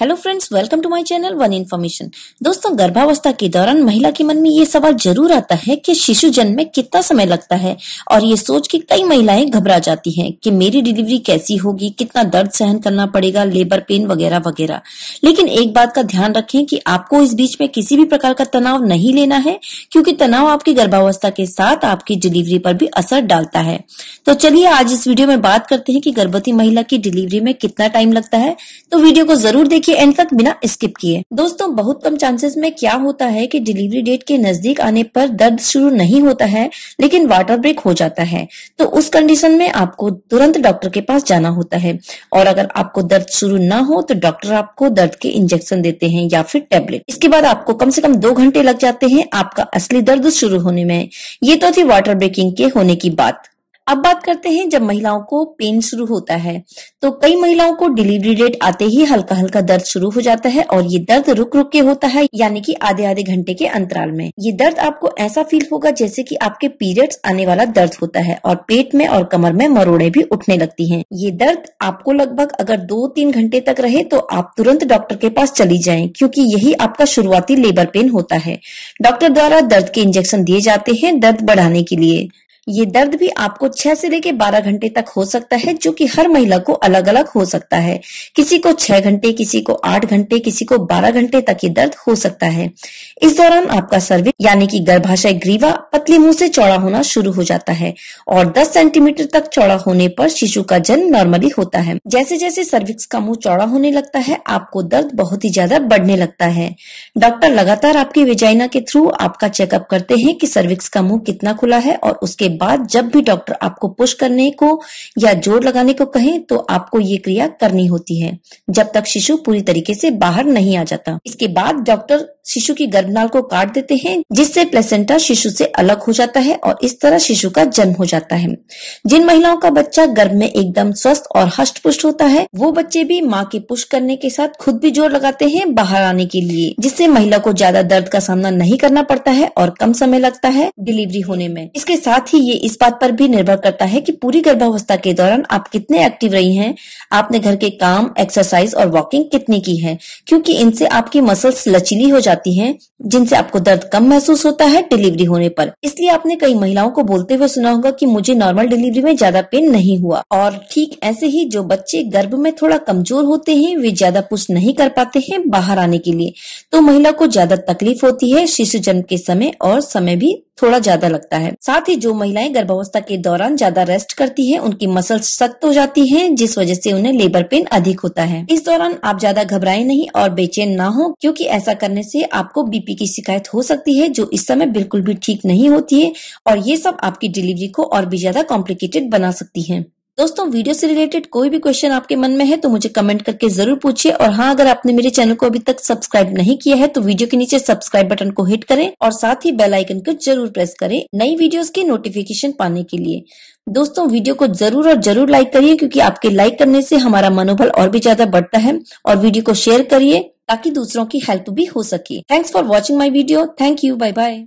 hello friends welcome to my channel one information दोस्तों गर्भावस्था के दौरान महिला के मन में ये सवाल जरूर आता है कि शिशु जन्म में कितना समय लगता है और ये सोच के कई महिलाएं घबरा जाती हैं कि मेरी डिलीवरी कैसी होगी कितना दर्द सहन करना पड़ेगा लेबर पेन वगैरह वगैरह लेकिन एक बात का ध्यान रखें कि आपको इस बीच में किसी भी प्रकार का तनाव नहीं लेना है क्योंकि तनाव आपकी गर्भावस्था के साथ आपकी डिलीवरी पर भी असर डालता है तो चलिए आज इस वीडियो में बात करते हैं कि गर्भवती महिला की डिलीवरी में कितना टाइम लगता है तो वीडियो को जरूर जरूर देखिए एंड तक बिना स्किप किए दोस्तों बहुत कम चांसेस में क्या होता है कि डिलीवरी डेट के नजदीक आने पर दर्द शुरू नहीं होता है लेकिन वाटर ब्रेक हो जाता है तो उस कंडीशन में आपको तुरंत डॉक्टर के पास जाना होता है और अगर आपको दर्द शुरू ना हो तो डॉक्टर आपको दर्द के इंजेक्शन देते हैं या फिर टेबलेट इसके बाद आपको कम से कम दो घंटे लग जाते हैं आपका असली दर्द शुरू होने में ये तो थी वाटर ब्रेकिंग के होने की बात अब बात करते हैं जब महिलाओं को पेन शुरू होता है तो कई महिलाओं को डिलीवरी डेट आते ही हल्का हल्का दर्द शुरू हो जाता है और ये दर्द रुक रुक के होता है यानी कि आधे आधे घंटे के अंतराल में ये दर्द आपको ऐसा फील होगा जैसे कि आपके पीरियड्स आने वाला दर्द होता है और पेट में और कमर में मरोड़े भी उठने लगती है ये दर्द आपको लगभग अगर दो तीन घंटे तक रहे तो आप तुरंत डॉक्टर के पास चली जाए क्यूँकी यही आपका शुरुआती लेबर पेन होता है डॉक्टर द्वारा दर्द के इंजेक्शन दिए जाते हैं दर्द बढ़ाने के लिए ये दर्द भी आपको छह से लेकर बारह घंटे तक हो सकता है जो कि हर महिला को अलग अलग हो सकता है किसी को छह घंटे किसी को आठ घंटे किसी को बारह घंटे तक ये दर्द हो सकता है इस दौरान आपका सर्विक यानी कि गर्भाशय ग्रीवा पतली मुंह से चौड़ा होना शुरू हो जाता है और दस सेंटीमीटर तक चौड़ा होने पर शिशु का जन्म नॉर्मली होता है जैसे जैसे सर्विक्स का मुंह चौड़ा होने लगता है आपको दर्द बहुत ही ज्यादा बढ़ने लगता है डॉक्टर लगातार आपकी वेजाइना के थ्रू आपका चेकअप करते हैं की सर्विक्स का मुंह कितना खुला है और उसके बाद जब भी डॉक्टर आपको पुश करने को या जोर लगाने को कहें तो आपको ये क्रिया करनी होती है जब तक शिशु पूरी तरीके से बाहर नहीं आ जाता इसके बाद डॉक्टर शिशु की गर्भनाल को काट देते हैं जिससे प्लेसेंटा शिशु से अलग हो जाता है और इस तरह शिशु का जन्म हो जाता है जिन महिलाओं का बच्चा गर्भ में एकदम स्वस्थ और हष्ट पुष्ट होता है वो बच्चे भी माँ के पुश करने के साथ खुद भी जोर लगाते हैं बाहर आने के लिए जिससे महिला को ज्यादा दर्द का सामना नहीं करना पड़ता है और कम समय लगता है डिलीवरी होने में इसके साथ ही ये इस बात पर भी निर्भर करता है कि पूरी गर्भावस्था के दौरान आप कितने एक्टिव रही हैं आपने घर के काम एक्सरसाइज और वॉकिंग कितनी की है क्योंकि इनसे आपकी मसल्स लचीली हो जाती हैं जिनसे आपको दर्द कम महसूस होता है डिलीवरी होने पर इसलिए आपने कई महिलाओं को बोलते हुए सुना होगा कि मुझे नॉर्मल डिलीवरी में ज्यादा पेन नहीं हुआ और ठीक ऐसे ही जो बच्चे गर्भ में थोड़ा कमजोर होते हैं वे ज्यादा पुश नहीं कर पाते हैं बाहर आने के लिए तो महिला को ज्यादा तकलीफ होती है शिशु जन्म के समय और समय भी थोड़ा ज्यादा लगता है साथ ही जो महिलाएं गर्भावस्था के दौरान ज्यादा रेस्ट करती है उनकी मसल्स सख्त हो जाती है जिस वजह से उन्हें लेबर पेन अधिक होता है इस दौरान आप ज्यादा घबराए नहीं और बेचैन न हो क्योंकि ऐसा करने से आपको बीपी की शिकायत हो सकती है जो इस समय बिल्कुल भी ठीक नहीं होती है और ये सब आपकी डिलीवरी को और भी ज्यादा कॉम्प्लिकेटेड बना सकती है दोस्तों वीडियो से रिलेटेड कोई भी क्वेश्चन आपके मन में है तो मुझे कमेंट करके जरूर पूछिए और हाँ अगर आपने मेरे चैनल को अभी तक सब्सक्राइब नहीं किया है तो वीडियो के नीचे सब्सक्राइब बटन को हिट करें और साथ ही बेल आइकन को जरूर प्रेस करें नई वीडियोस की नोटिफिकेशन पाने के लिए दोस्तों वीडियो को जरूर और जरूर लाइक करिए क्योंकि आपके लाइक करने से हमारा मनोबल और भी ज्यादा बढ़ता है और वीडियो को शेयर करिए ताकि दूसरों की हेल्प भी हो सके thanks for watching my video thank you bye bye